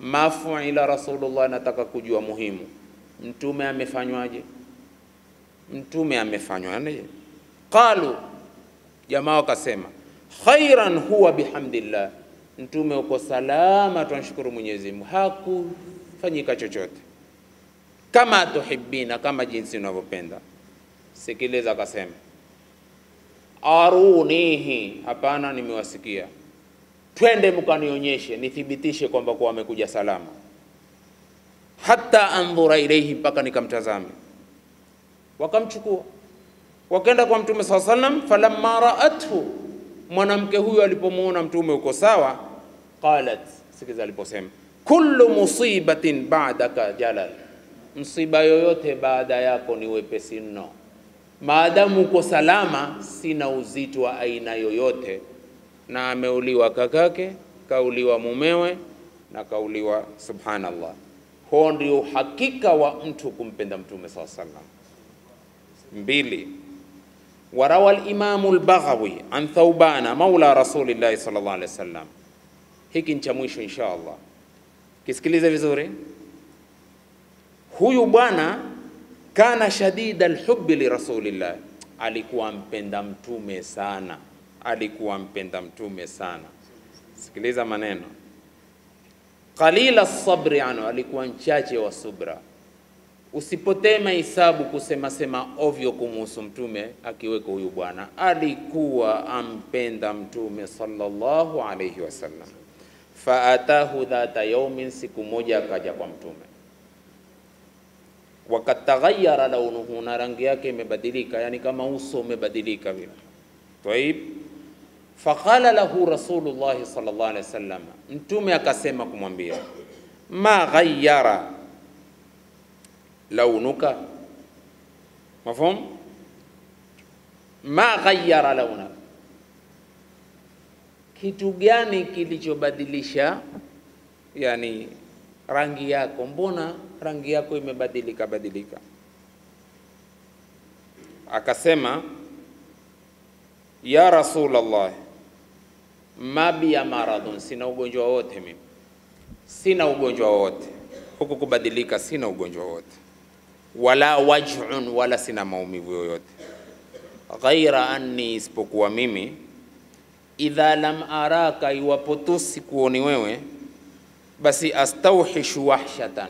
mafuila Rasulullah, nataka kujua muhimu, mtume amefanywaje? Mtume amefanywaje? Qalu, jamaa wakasema, khairan huwa bihamdillah, mtume uko salama, tunashukuru Mwenyezi Mungu, hakufanyika chochote. Kama tuhibina, kama jinsi unavyopenda. Sikiliza, akasema arunihi, hapana, nimewasikia twende mkanionyeshe nithibitishe kwamba kuwa amekuja salama, hata andhura ilaihi, mpaka nikamtazame. Wakamchukua wakaenda kwa Mtume saa sallam, falamma raathu, mwanamke huyo alipomuona Mtume uko sawa, qalat, sikiza aliposema, kullu musibatin ba'daka jalal, msiba yoyote baada yako ni wepesi mno, maadamu uko salama, sina uzito wa aina yoyote na ameuliwa kakake, kauliwa mumewe na kauliwa. Subhanallah, huo ndio uhakika wa mtu kumpenda Mtume saa sallam. Mbili, warawa al-Imamu al-Baghawi an thaubana maula Rasulillahi sallallahu alaihi wasallam. Hiki ni cha mwisho insha Allah, kisikilize vizuri. Huyu bwana kana shadida alhubbi li rasulillah, alikuwa mpenda mtume sana alikuwa mpenda mtume sana. Sikiliza maneno, qalila sabri anu, alikuwa mchache wa subra. Usipotee mahesabu kusema sema ovyo kumuhusu mtume, akiweko huyu bwana alikuwa ampenda mtume sallallahu alayhi wasallam. Faatahu dhata yaumin, siku moja akaja kwa mtume wakad taghayyara launuhu, na rangi yake imebadilika, yani kama uso umebadilika vile. Tayib, Faqala lahu Rasulullahi sallallahu alaihi wasallam, Mtume akasema kumwambia, ma ghayyara launuka, mafhum, ma ghayyara launuka, kitu gani kilichobadilisha yani rangi yako? Mbona rangi yako imebadilika badilika? Akasema, ya Rasulullah mabi ya maradhun, sina ugonjwa wote mimi, sina ugonjwa wote huku kubadilika, sina ugonjwa wote, wala waj'un, wala sina maumivu yoyote, ghaira anni, isipokuwa mimi, idha lam araka, iwapo tu sikuoni wewe, basi astauhishu wahshatan,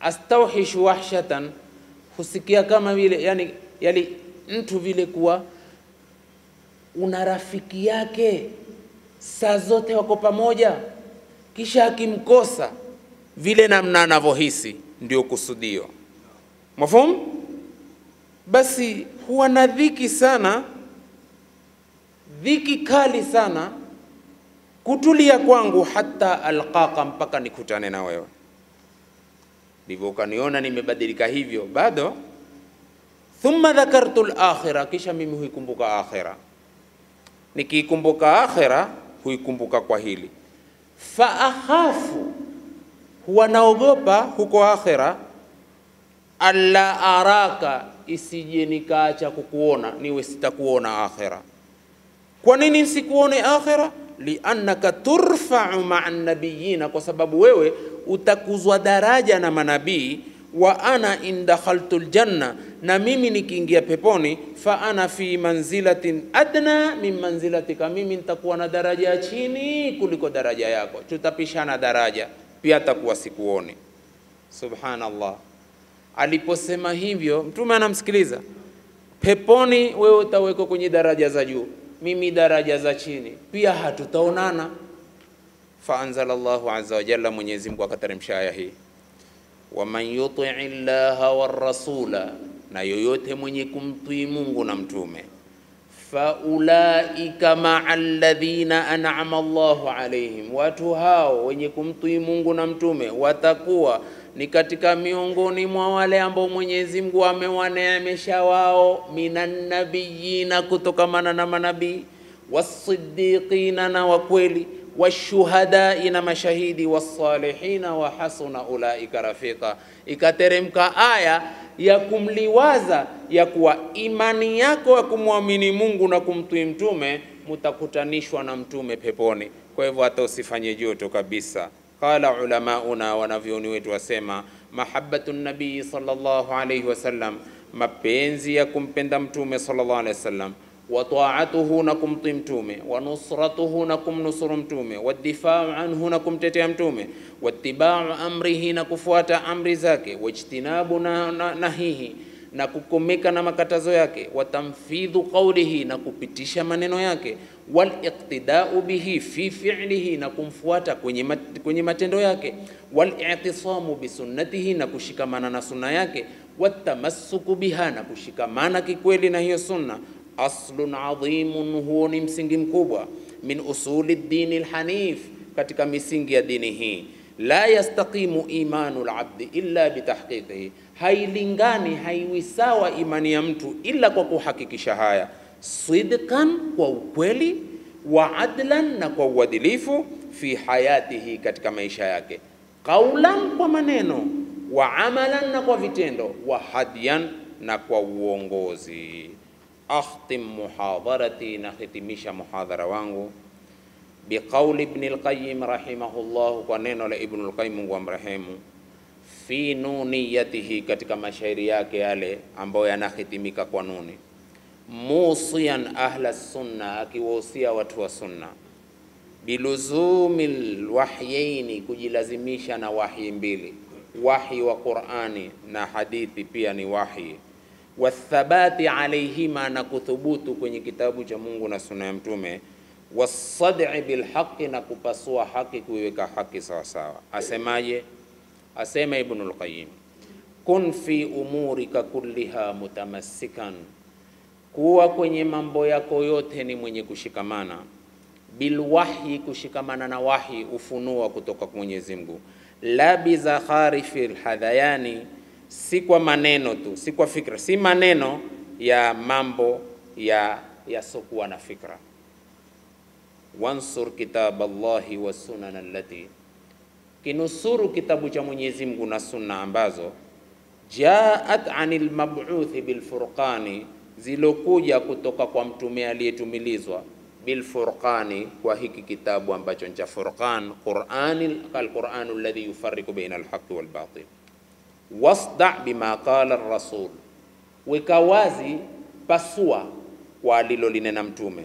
astauhishu wahshatan, husikia kama vile yani, yali mtu vile kuwa una rafiki yake saa zote wako pamoja, kisha akimkosa vile namna anavyohisi ndio kusudio. Mafumu? Basi huwa na dhiki sana, dhiki kali sana kutulia kwangu, hata alqaka, mpaka nikutane na wewe. Ndivyo ukaniona nimebadilika hivyo, bado thumma dhakartu lakhira, kisha mimi huikumbuka akhira. Nikiikumbuka akhira huikumbuka kwa hili. Fa akhafu, huwa naogopa huko akhera, alla araka, isije nikaacha kukuona, niwe sitakuona akhera. Kwa nini nsikuone akhera? liannaka turfau maa nabiyina, kwa sababu wewe utakuzwa daraja na manabii wa ana in dakhaltu ljanna, na mimi nikiingia peponi, fa ana fi manzilatin adna min manzilatika, mimi nitakuwa na daraja ya chini kuliko daraja yako, tutapishana daraja, pia atakuwa sikuoni. Subhanallah, aliposema hivyo Mtume anamsikiliza. Peponi wewe utawekwa kwenye daraja za juu, mimi daraja za chini, pia hatutaonana. Faanzala Allahu azza wa jalla, Mwenyezi Mungu akateremsha aya hii man yutii llaha warasula, na yoyote mwenye kumtii Mungu na mtume, faulaika maa alladhina an'ama Allahu alayhim, watu hao wenye kumtii Mungu na mtume watakuwa ni katika miongoni mwa wale ambao Mwenyezi Mungu amewaneemesha wao, minan nabiyina, kutokamana na manabii, wasiddiqina, na wakweli washuhadai na mashahidi wasalihina wa hasuna ulaika rafiqa Ikateremka aya ya kumliwaza ya kuwa imani yako ya kumwamini Mungu na kumtii mtume mutakutanishwa na mtume peponi. Kwa hivyo hata usifanye joto kabisa. Qala ulamauna, wanavyoni wetu wasema, mahabbatu nabii sallallahu alayhi wasallam, mapenzi ya kumpenda mtume sallallahu alayhi wasallam wa taatuhu na kumti mtume wa nusratuhu na kumnusuru mtume wadifau anhu na kumtetea mtume watibau amrihi na kufuata amri zake wajtinabu na, na, nahihi na kukomeka na makatazo yake watamfidhu qaulihi na kupitisha maneno yake waliqtidau bihi fi fi'lihi na kumfuata kwenye, mat, kwenye matendo yake bi bisunnatihi na kushikamana na sunna yake tamassuku biha na kushikamana kikweli na hiyo sunna aslun adhimun, huo ni msingi mkubwa min usuli dini lhanif, katika misingi ya dini hii. La yastaqimu imanu labdi illa bitahqiqihi, hailingani haiwi sawa imani ya mtu ila kwa kuhakikisha haya, sidqan, kwa ukweli, wa adlan, na kwa uadilifu, fi hayatihi, katika maisha yake, qaulan, kwa maneno, wa amalan, na kwa vitendo, wa hadyan na kwa uongozi akhtim muhadharati, nahitimisha muhadhara wangu biqauli Ibn al-Qayyim rahimahullah, kwa neno la Ibn al-Qayyim, Mungu amrehemu, fi nuniyatihi, katika mashairi yake yale ambayo yanahitimika kwa nuni, musiyan ahla sunna, akiwahusia watu wa sunna, biluzumi lwahyaini, kujilazimisha na wahyi mbili, wahyi wa Qur'ani na hadithi pia ni wahyi wathabati alaihima, na kuthubutu kwenye kitabu cha Mungu na sunna ya Mtume, wasad'i bilhaqi, na kupasua haki, kuiweka haki sawasawa. Asemaje? Asema Ibnul Qayyim, kun fi umurika kulliha mutamassikan, kuwa kwenye mambo yako yote ni mwenye kushikamana bilwahyi, kushikamana na wahi, ufunua kutoka kwa Mwenyezi Mungu, la bizakharifi lhadhayani si kwa maneno tu, si kwa fikra, si maneno ya mambo ya yasiokuwa na fikra. Wansur kitab Allahi wa sunan allati, kinusuru kitabu cha Mwenyezi Mungu na sunna ambazo jaat anil mabuthi bilfurqani, zilokuja kutoka kwa mtume aliyetumilizwa bilfurqani, kwa hiki kitabu ambacho ni cha Furqan, Qur'ani alquran alladhi yufarriqu baina alhaqqi walbatil wasda bima qala rasul, weka wazi, pasua kwa alilolinena Mtume.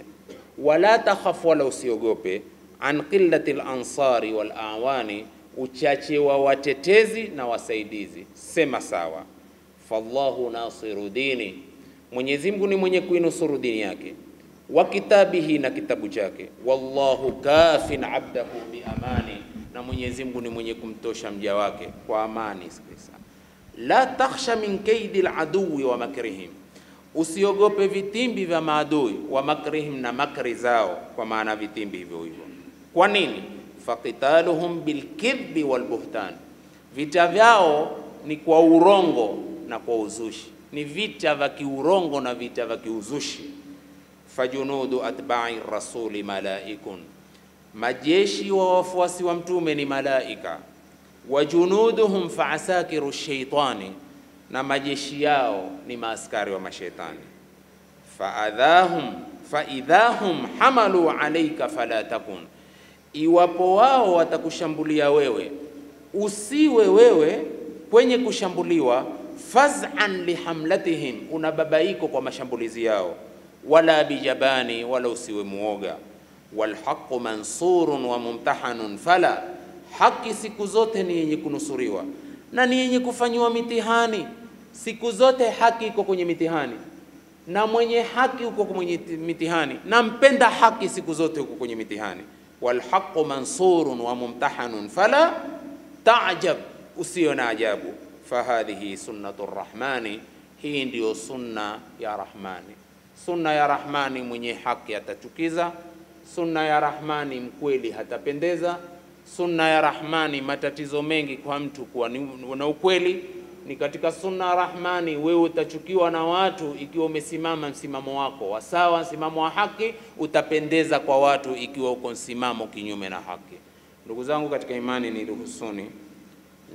Wala takhaf, wala usiogope, an qillati lansari walawani, uchache wa watetezi na wasaidizi. Sema sawa, fallahu nasiru dini, Mwenyezi Mungu ni mwenye kuinusuru dini yake wa kitabihi na kitabu chake, wallahu kafin abdahu bi amani, na Mwenyezi Mungu ni mwenye kumtosha mja wake kwa amani. Sikisa la takhsha min kaidi ladui wa makrihim, usiogope vitimbi vya maadui, wa makrihim, na makri zao, kwa maana vitimbi hivyo hivyo. Kwa nini? faqitaluhum bilkidhbi walbuhtan, vita vyao ni kwa urongo na kwa uzushi, ni vita vya kiurongo na vita vya kiuzushi. Fajunudu atba'i rasuli malaikun, majeshi wa wafuasi wa mtume ni malaika wa junuduhum faasakiru shaitani, na majeshi yao ni maaskari wa mashetani. Faadhahum faidhahum hamalu alayka fala takun, iwapo wao watakushambulia wewe, usiwe wewe kwenye kushambuliwa. Faz'an lihamlatihim, unababaiko kwa mashambulizi yao. Wala bijabani, wala usiwe muoga. Walhaqu mansurun wa mumtahanun fala Haki siku zote ni yenye kunusuriwa na ni yenye kufanyiwa mitihani. Siku zote haki iko kwenye mitihani, na mwenye haki uko kwenye mitihani, na mpenda haki siku zote uko kwenye mitihani. Walhaqu mansurun wa mumtahanun fala taajab, usiyo na ajabu. Fahadhihi sunnatu rahmani hii ndiyo sunna ya Rahmani. Sunna ya Rahmani, mwenye haki atachukiza. Sunna ya Rahmani, mkweli hatapendeza sunna ya Rahmani matatizo mengi kwa mtu kuwa ni, na ukweli ni katika sunna ya Rahmani, wewe utachukiwa na watu ikiwa umesimama msimamo wako wa sawa, msimamo wa haki, utapendeza kwa watu ikiwa uko msimamo kinyume na haki. Ndugu zangu katika imani, niruhusuni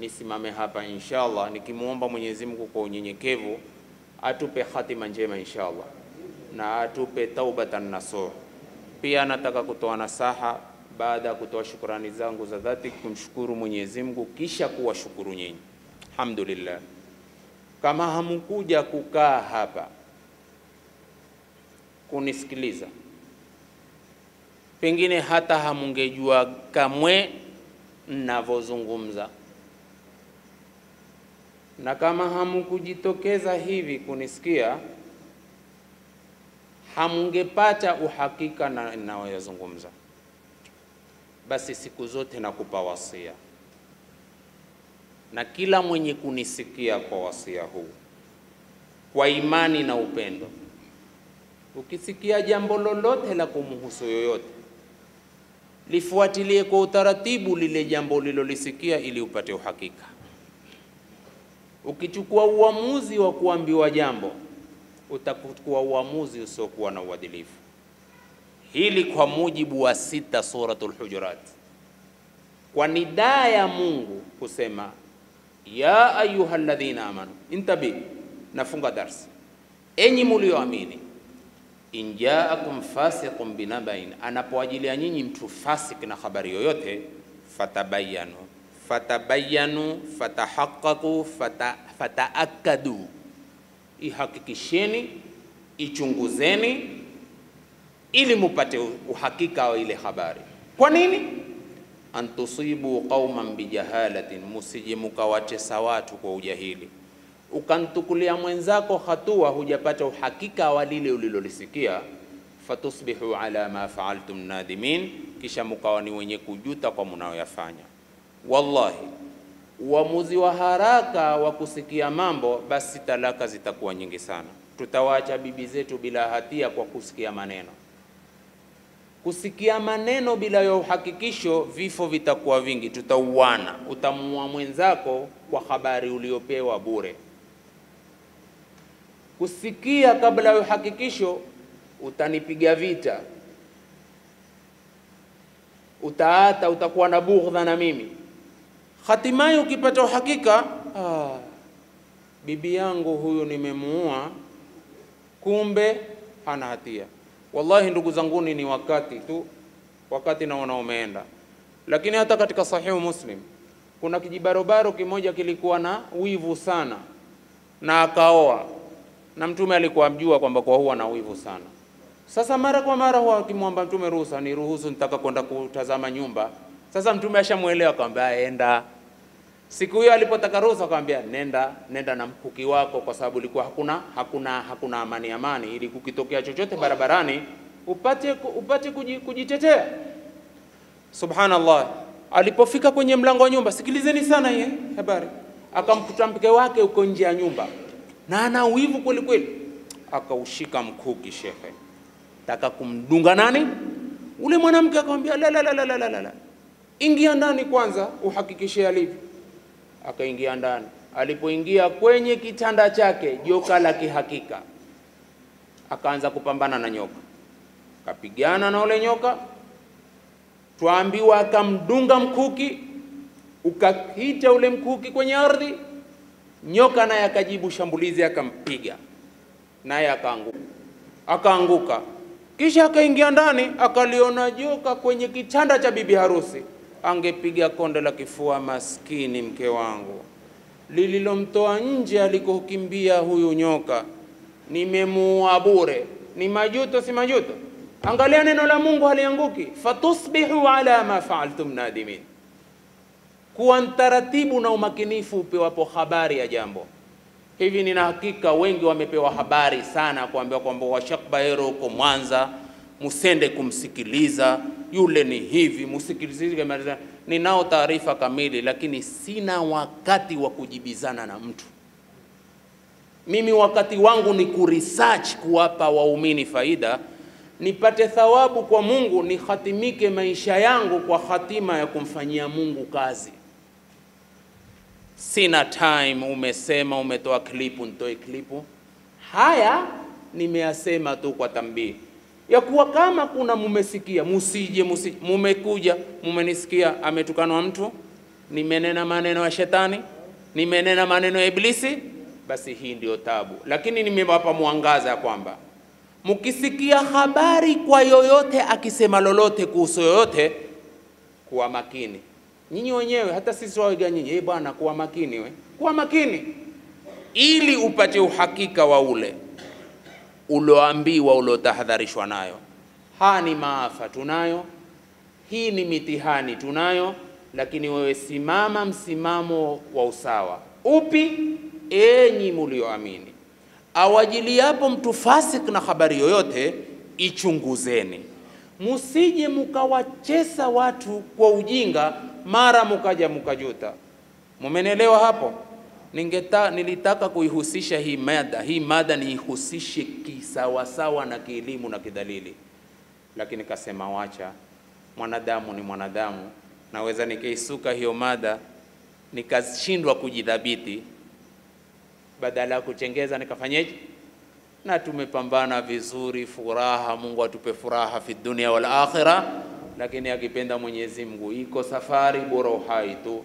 nisimame hapa inshallah, nikimwomba Mwenyezi Mungu kwa unyenyekevu atupe hatima njema inshallah, na atupe taubatan nasuh. Pia nataka kutoa nasaha baada ya kutoa shukrani zangu za dhati kumshukuru Mwenyezi Mungu kisha kuwashukuru nyinyi. Alhamdulillah. Kama hamkuja kukaa hapa kunisikiliza, pengine hata hamungejua kamwe ninavyozungumza, na kama hamkujitokeza hivi kunisikia, hamungepata uhakika na ninayoyazungumza basi siku zote nakupa wasia, na kila mwenye kunisikia kwa wasia huu kwa imani na upendo, ukisikia jambo lolote la kumhusu yoyote, lifuatilie kwa utaratibu lile jambo ulilolisikia ili upate uhakika. Ukichukua uamuzi wa kuambiwa jambo, utakuwa uamuzi usiokuwa na uadilifu. Hili kwa mujibu wa sita Suratul Hujurat, kwa nidaa ya Mungu kusema ya alladhina amanu intabi, nafunga darsi, enyi mulioamini, injaakum fasiqun binabain, anapoajilia nyinyi mtu fasik na habari yoyote, fatabayanu fatabayanu fatahaqaqu fata, fataakadu, ihakikisheni, ichunguzeni ili mupate uhakika wa ile habari. Kwa nini? antusibu qauman bijahalatin, musije mukawatesa watu kwa ujahili. ukantukulia mwenzako hatua, hujapata uhakika wa lile ulilolisikia, fatusbihu ala ma faaltum nadimin, kisha mukawa ni wenye kujuta kwa munayoyafanya. Wallahi, uamuzi wa haraka wa kusikia mambo, basi talaka zitakuwa nyingi sana. Tutawaacha bibi zetu bila hatia kwa kusikia maneno Kusikia maneno bila ya uhakikisho, vifo vitakuwa vingi, tutauana. Utamuua mwenzako kwa habari uliopewa bure. Kusikia kabla ya uhakikisho, utanipiga vita, utaata, utakuwa na bughdha na mimi. Hatimaye ukipata uhakika, ah, bibi yangu huyu nimemuua, kumbe hana hatia. Wallahi ndugu zanguni, ni wakati tu, wakati naona umeenda. Lakini hata katika Sahihu Muslim kuna kijibarobaro kimoja kilikuwa na wivu sana na akaoa, na Mtume alikuwa mjua kwamba kwa huwa na wivu sana. Sasa mara kwa mara huwa akimwomba Mtume ruhusa, niruhusu, nitaka kwenda kutazama nyumba. Sasa Mtume ashamwelewa, akamwambia aenda Siku hiyo alipotaka ruhusa, akamwambia nenda, nenda na mkuki wako, kwa sababu ilikuwa hakuna hakuna hakuna amani amani, ili kukitokea chochote barabarani upate upate kujitetea. Subhanallah, alipofika kwenye mlango wa nyumba, sikilizeni sana hii habari, akamkuta mke wake uko nje ya nyumba na ana uivu kweli kweli, akaushika mkuki shekhe, taka kumdunga nani ule mwanamke, akamwambia la la la la la la, ingia ndani kwanza uhakikishe alivyo akaingia ndani. Alipoingia kwenye kitanda chake, joka la kihakika, akaanza kupambana na nyoka, kapigana na ule nyoka, twaambiwa akamdunga mkuki, ukakita ule mkuki kwenye ardhi. Nyoka naye akajibu shambulizi, akampiga naye akaanguka, akaanguka. Kisha akaingia ndani, akaliona joka kwenye kitanda cha bibi harusi angepiga konde la kifua maskini mke wangu. Lililomtoa nje alikokimbia huyu nyoka, nimemuua bure. Ni majuto si majuto? Angalia neno la Mungu halianguki, fatusbihu ala ma faaltum nadimin. Kuwa ntaratibu na umakinifu upewapo habari ya jambo hivi. Nina hakika wengi wamepewa habari sana, kuambiwa kwamba washakba hero huko Mwanza, musende kumsikiliza yule ni hivi, msikilizize. Ninao taarifa kamili, lakini sina wakati wa kujibizana na mtu. Mimi wakati wangu ni kuresearch, kuwapa waumini faida, nipate thawabu kwa Mungu, nihatimike maisha yangu kwa hatima ya kumfanyia Mungu kazi. Sina time. Umesema umetoa klipu, nitoe klipu? Haya nimeyasema tu kwa tambii ya kuwa kama kuna mumesikia, musije mumekuja mumenisikia, ametukanwa mtu, nimenena maneno ya shetani, nimenena maneno ya Iblisi, basi hii ndio tabu. Lakini nimewapa mwangaza ya kwamba mkisikia habari kwa yoyote akisema lolote kuhusu yoyote, kuwa makini nyinyi wenyewe, hata sisi wawega nyinyi, Hey eh, bwana, kuwa makini we, kuwa makini ili upate uhakika wa ule uloambiwa, uliotahadharishwa nayo. Haya ni maafa tunayo, hii ni mitihani tunayo, lakini wewe simama msimamo wa usawa. Upi? Enyi mulioamini, awajiliapo mtu fasik na habari yoyote, ichunguzeni, musije mukawachesa watu kwa ujinga, mara mukaja mukajuta. Mumenelewa hapo? ningeta, nilitaka kuihusisha hii mada, hii mada niihusishe kisawasawa na kielimu na kidhalili, lakini kasema wacha, mwanadamu ni mwanadamu, naweza nikaisuka hiyo mada nikashindwa kujidhabiti, badala ya kuchengeza nikafanyeje? Na tumepambana vizuri, furaha. Mungu atupe furaha fi dunia wal akhira, lakini akipenda Mwenyezi Mungu iko safari, bora uhai tu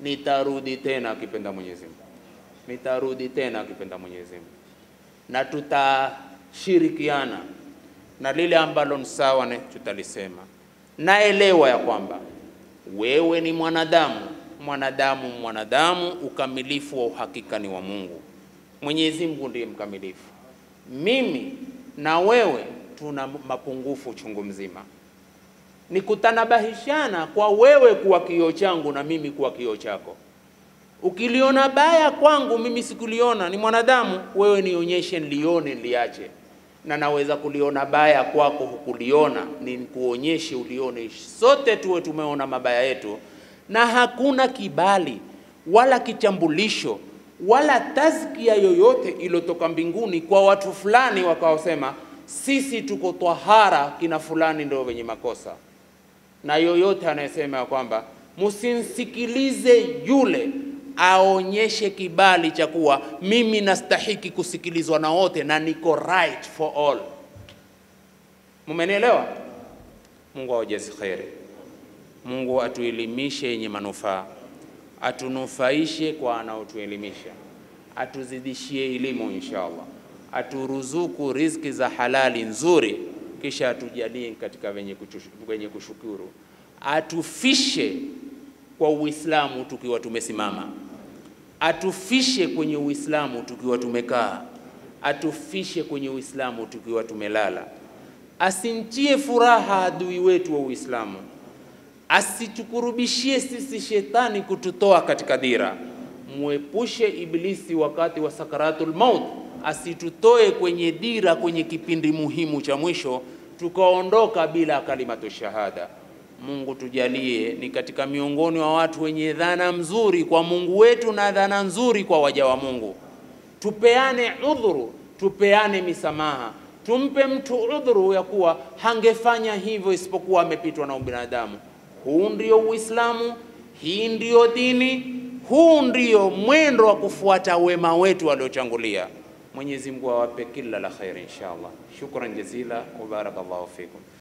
nitarudi tena akipenda Mwenyezi Mungu, nitarudi tena akipenda Mwenyezi Mungu, na tutashirikiana na lile ambalo ni sawa tutalisema. Naelewa ya kwamba wewe ni mwanadamu, mwanadamu, mwanadamu, ukamilifu wa uhakika ni wa Mungu. Mwenyezi Mungu ndiye mkamilifu. Mimi na wewe tuna mapungufu chungu mzima ni kutanabahishana kwa wewe kuwa kioo changu na mimi kuwa kioo chako. Ukiliona baya kwangu, mimi sikuliona, ni mwanadamu, wewe nionyeshe, nilione, niliache na naweza kuliona baya kwako hukuliona, ni kuonyeshe ulione. Sote tuwe tumeona mabaya yetu, na hakuna kibali wala kitambulisho wala tazkia yoyote iliyotoka mbinguni kwa watu fulani wakaosema sisi tuko twahara, kina fulani ndio wenye makosa na yoyote anayesema ya kwamba msimsikilize yule aonyeshe kibali cha kuwa mimi nastahiki kusikilizwa na wote na niko right for all. Mumenielewa? Mungu awajazi kheri. Mungu atuelimishe yenye manufaa, atunufaishe kwa anaotuelimisha, atuzidishie elimu inshallah, aturuzuku riziki za halali nzuri, kisha atujalie katika wenye kushukuru atufishe kwa Uislamu tukiwa tumesimama, atufishe kwenye Uislamu tukiwa tumekaa, atufishe kwenye Uislamu tukiwa tumelala. Asintie furaha adui wetu wa Uislamu, asitukurubishie sisi shetani kututoa katika dira. Mwepushe Iblisi wakati wa sakaratul maut, asitutoe kwenye dira, kwenye kipindi muhimu cha mwisho tukaondoka bila kalimatu shahada. Mungu tujalie ni katika miongoni wa watu wenye dhana mzuri kwa Mungu wetu na dhana nzuri kwa waja wa Mungu. Tupeane udhuru, tupeane misamaha, tumpe mtu udhuru ya kuwa hangefanya hivyo isipokuwa amepitwa na ubinadamu. Huu ndio Uislamu, hii ndiyo dini, huu ndio mwendo wa kufuata wema wetu waliochangulia. Mwenyezi Mungu awape kila la kheri inshallah. Shukran jazila wa barakallahu fikum.